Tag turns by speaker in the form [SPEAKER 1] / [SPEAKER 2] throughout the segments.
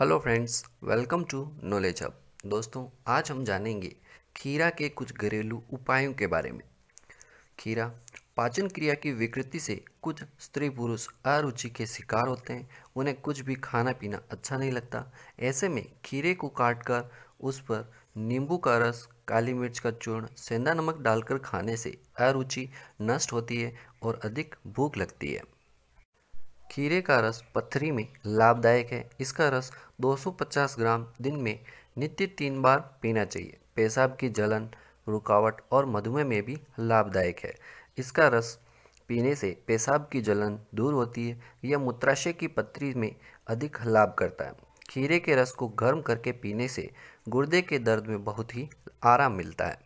[SPEAKER 1] hello friends welcome to knowledge hub दोस्तों आज हम जानेंगे खीरा के कुछ घरेलू उपायों के बारे में खीरा पाचन क्रिया की विकृति से कुछ स्त्री पुरुष अरुचि के शिकार होते हैं उन्हें कुछ भी खाना पीना अच्छा नहीं लगता ऐसे में खीरे को काट कर उस पर नींबू का रस काली मिर्च का चूर्ण सेंधा नमक डालकर खाने से अरुचि नष्ट होती है और अधिक भूख लगती है खीरे का रस पत्थरी में लाभदायक है इसका रस 250 ग्राम दिन में नित्य तीन बार पीना चाहिए पेशाब की जलन रुकावट और मधुमेह में भी लाभदायक है इसका रस पीने से पेशाब की जलन दूर होती है यह मूत्राशय की पत्थरी में अधिक लाभ करता है खीरे के रस को गर्म करके पीने से गुर्दे के दर्द में बहुत ही आराम मिलता है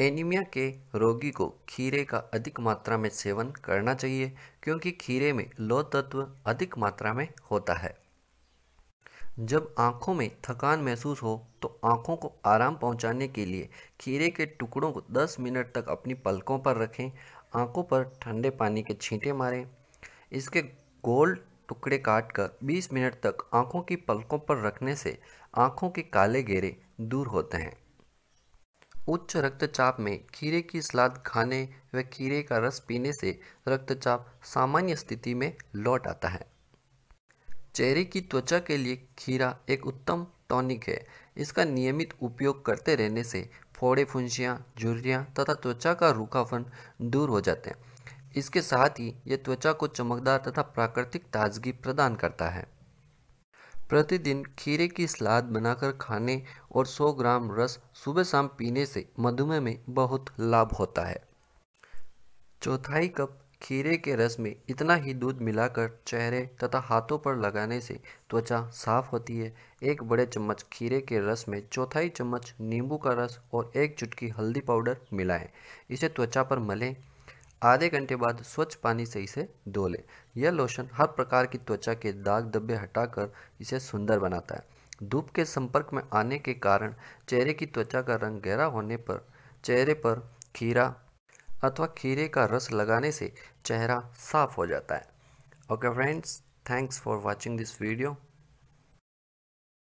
[SPEAKER 1] एनीमिया के रोगी को खीरे का अधिक मात्रा में सेवन करना चाहिए क्योंकि खीरे में लौह तत्व अधिक मात्रा में होता है जब आंखों में थकान महसूस हो तो आंखों को आराम पहुंचाने के लिए खीरे के टुकड़ों को 10 मिनट तक अपनी पलकों पर रखें आंखों पर ठंडे पानी के छींटे मारें इसके गोल टुकड़े काटकर 20 मिनट तक आंखों की पलकों पर रखने से आंखों के काले घेरे दूर होते हैं उच्च रक्तचाप में खीरे की सलाद खाने व खीरे का रस पीने से रक्तचाप सामान्य स्थिति में लौट आता है चेहरे की त्वचा के लिए खीरा एक उत्तम टॉनिक है इसका नियमित उपयोग करते रहने से फोड़े फुंसियाँ झुर्रियाँ तथा त्वचा का रूखापन दूर हो जाते हैं इसके साथ ही यह त्वचा को चमकदार तथा प्राकृतिक ताजगी प्रदान करता है प्रतिदिन खीरे की सलाद बनाकर खाने और 100 ग्राम रस सुबह शाम पीने से मधुमेह में बहुत लाभ होता है चौथाई कप खीरे के रस में इतना ही दूध मिलाकर चेहरे तथा हाथों पर लगाने से त्वचा साफ होती है एक बड़े चम्मच खीरे के रस में चौथाई चम्मच नींबू का रस और एक चुटकी हल्दी पाउडर मिलाएं इसे त्वचा पर मलें आधे घंटे बाद स्वच्छ पानी से इसे धो लें यह लोशन हर प्रकार की त्वचा के दाग धब्बे हटाकर इसे सुंदर बनाता है धूप के संपर्क में आने के कारण चेहरे की त्वचा का रंग गहरा होने पर चेहरे पर खीरा अथवा खीरे का रस लगाने से चेहरा साफ हो जाता है okay friends thanks for watching this video